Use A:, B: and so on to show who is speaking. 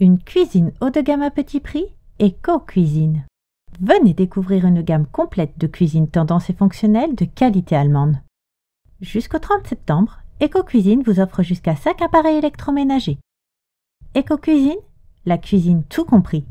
A: une cuisine haut de gamme à petit prix eco cuisine Venez découvrir une gamme complète de cuisines tendance et fonctionnelles de qualité allemande. Jusqu'au 30 septembre, Eco-Cuisine vous offre jusqu'à 5 appareils électroménagers. Eco-Cuisine, la cuisine tout compris.